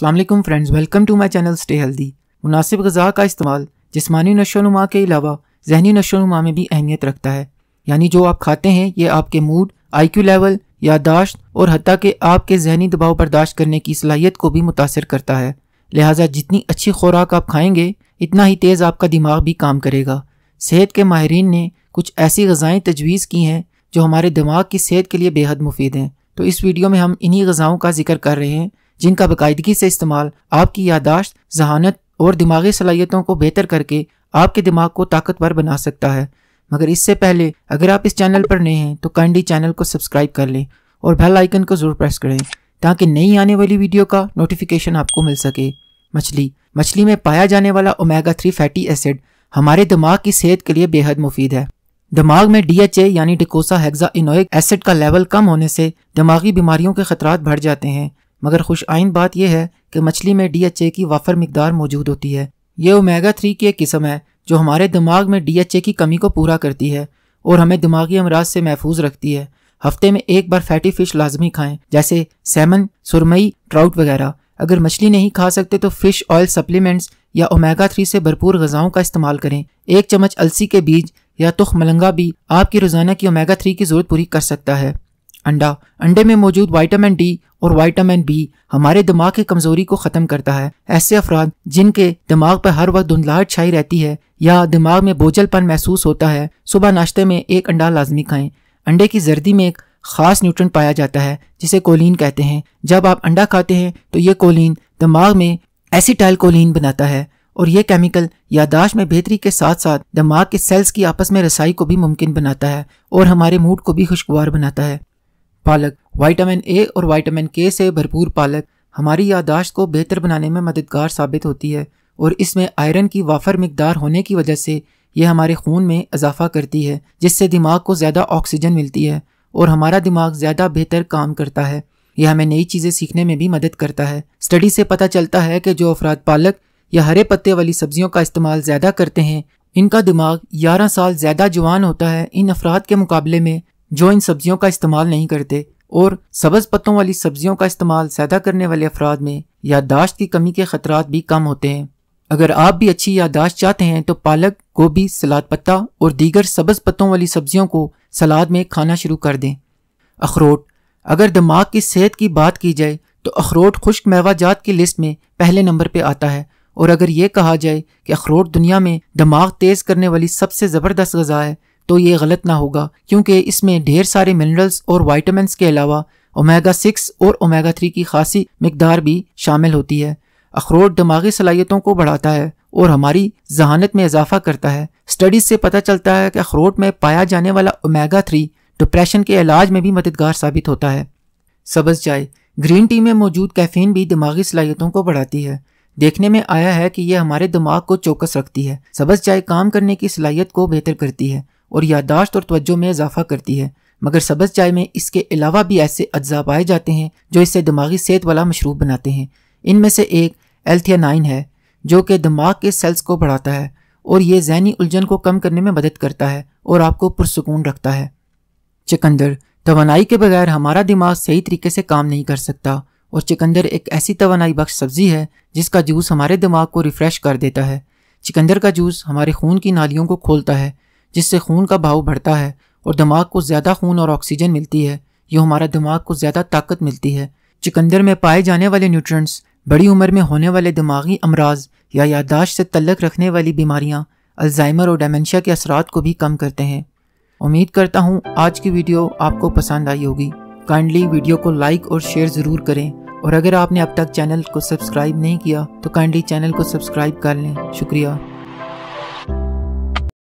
अल्लाम friends welcome to my channel stay healthy मुनासिब गज़ा का इस्तेमाल जिसमानी नशोनुमा के अलावा जहनी नशोनुमा में भी अहमियत रखता है यानी जो आप खाते हैं ये आपके मूड आई क्यू लेवल यादाश्त और हती के आपके जहनी दबाव बर्दाश्त करने की सलाहियत को भी मुतासर करता है लिहाजा जितनी अच्छी खुराक आप खाएंगे इतना ही तेज़ आपका दिमाग भी काम करेगा सेहत के माहरीन ने कुछ ऐसी गज़ाएँ तजवीज़ की हैं जो हमारे दिमाग की सेहत के लिए बेहद मुफीद हैं तो इस वीडियो में हम इन्हीं गज़ाओं का जिक्र कर रहे हैं जिनका बाकायदगी से इस्तेमाल आपकी यादाश्त जहानत और दिमागी सलाहियतों को बेहतर करके आपके दिमाग को ताकतवर बना सकता है मगर इससे पहले अगर आप इस चैनल पर नए हैं तो काइंडली चैनल को सब्सक्राइब कर लें और बेल आइकन को ज़रूर प्रेस करें ताकि नई आने वाली वीडियो का नोटिफिकेशन आपको मिल सके मछली मछली में पाया जाने वाला ओमेगा थ्री फैटी एसिड हमारे दिमाग की सेहत के लिए बेहद मुफीद है दिमाग में डीएचए यानी डिकोसा हेक्सा इनोइक एसिड का लेवल कम होने से दिमागी बीमारियों के खतरात बढ़ जाते हैं मगर खुश आइन बात यह है कि मछली में डी की वाफर मकदार मौजूद होती है ये ओमेगा थ्री की एक किस्म है जो हमारे दिमाग में डी की कमी को पूरा करती है और हमें दिमागी अमराज से महफूज रखती है हफ्ते में एक बार फैटी फिश लाजमी खाएं जैसे सैमन सुरमई ट्राउट वगैरह अगर मछली नहीं खा सकते तो फिश ऑयल सप्लीमेंट्स या ओमेगा थ्री से भरपूर गजाओं का इस्तेमाल करें एक चम्मच अलसी के बीज या तुख मलंगा भी आपकी रोजाना की ओमेगा थ्री की जरूरत पूरी कर सकता है अंडा अंडे में मौजूद वाइटामिन डी और वाइटामिन बी हमारे दिमाग की कमजोरी को खत्म करता है ऐसे अफराद जिनके दिमाग पर हर वक्त धुंधलाहट छाई रहती है या दिमाग में बोझलपन महसूस होता है सुबह नाश्ते में एक अंडा लाजमी खाएं अंडे की जर्दी में एक खास न्यूट्रन पाया जाता है जिसे कोलिन कहते हैं जब आप अंडा खाते हैं तो ये कोलिन दिमाग में एसिटाइल कोलिन बनाता है और ये केमिकल यादाश्त में बेहतरी के साथ साथ दिमाग के सेल्स की आपस में रसाई को भी मुमकिन बनाता है और हमारे मूड को भी खुशगवार बनाता है पालक वाइटामिन ए और वाइटामिन के से भरपूर पालक हमारी यादाश्त को बेहतर बनाने में मददगार साबित होती है और इसमें आयरन की वाफर मकदार होने की वजह से यह हमारे खून में इजाफा करती है जिससे दिमाग को ज़्यादा ऑक्सीजन मिलती है और हमारा दिमाग ज़्यादा बेहतर काम करता है यह हमें नई चीज़ें सीखने में भी मदद करता है स्टडी से पता चलता है कि जो अफराद पालक या हरे पत्ते वाली सब्जियों का इस्तेमाल ज़्यादा करते हैं इनका दिमाग 11 साल ज़्यादा जवान होता है इन अफराद के मुकाबले में जो इन सब्जियों का इस्तेमाल नहीं करते और सब्ज पत्तों वाली सब्जियों का इस्तेमाल सैदा करने वाले अफराद में याददाश्त की कमी के खतरा भी कम होते हैं अगर आप भी अच्छी याददाश्त चाहते हैं तो पालक गोभी सलाद पत्ता और दीगर सब्ज पत्तों वाली सब्जियों को सलाद में खाना शुरू कर दें अखरोट अगर दिमाग की सेहत की बात की जाए तो अखरोट खुश्क मेवाजात की लिस्ट में पहले नंबर पर आता है और अगर ये कहा जाए कि अखरोट दुनिया में दिमाग तेज़ करने वाली सबसे ज़बरदस्त गजा है तो ये गलत ना होगा क्योंकि इसमें ढेर सारे मिनरल्स और वाइटामस के अलावा ओमेगा सिक्स और ओमेगा थ्री की खासी मकदार भी शामिल होती है अखरोट दिमागी सलाहियतों को बढ़ाता है और हमारी जहानत में इजाफा करता है स्टडीज से पता चलता है कि अखरोट में पाया जाने वाला ओमेगा थ्री डिप्रेशन के इलाज में भी मददगार साबित होता है सब्ज़ चाय ग्रीन टी में मौजूद कैफीन भी दिमागी सलाहियतों को बढ़ाती है देखने में आया है कि यह हमारे दिमाग को चौकस रखती है सब्ज़ चाय काम करने की सलाहियत को बेहतर करती है और यादाश्त और तवज्जो में इजाफा करती है मगर सब्ज़ चाय में इसके अलावा भी ऐसे अज्जा पाए जाते हैं जो इसे दिमागी सेहत वाला मशरूब बनाते हैं इनमें से एक एल्थियानाइन है जो कि दिमाग के सेल्स को बढ़ाता है और ये जहनी उलझन को कम करने में मदद करता है और आपको पुरसकून रखता है चिकंदर तोानाई के बगैर हमारा दिमाग सही तरीके से काम नहीं कर सकता और चिकंदर एक ऐसी तोानाई बख्श सब्ज़ी है जिसका जूस हमारे दिमाग को रिफ़्रेश कर देता है चिकंदर का जूस हमारे खून की नालियों को खोलता है जिससे खून का भाव बढ़ता है और दिमाग को ज़्यादा खून और ऑक्सीजन मिलती है यह हमारा दिमाग को ज़्यादा ताकत मिलती है चिकंदर में पाए जाने वाले न्यूट्रंट्स बड़ी उम्र में होने वाले दिमागी अमराज या याददाश्त से तलक रखने वाली बीमारियाँ अल्जाइमर और डेमेंशिया के असरात को भी कम करते हैं उम्मीद करता हूँ आज की वीडियो आपको पसंद आई होगी काइंडली वीडियो को लाइक और शेयर ज़रूर करें और अगर आपने अब तक चैनल को सब्सक्राइब नहीं किया तो काइंडली चैनल को सब्सक्राइब कर लें शुक्रिया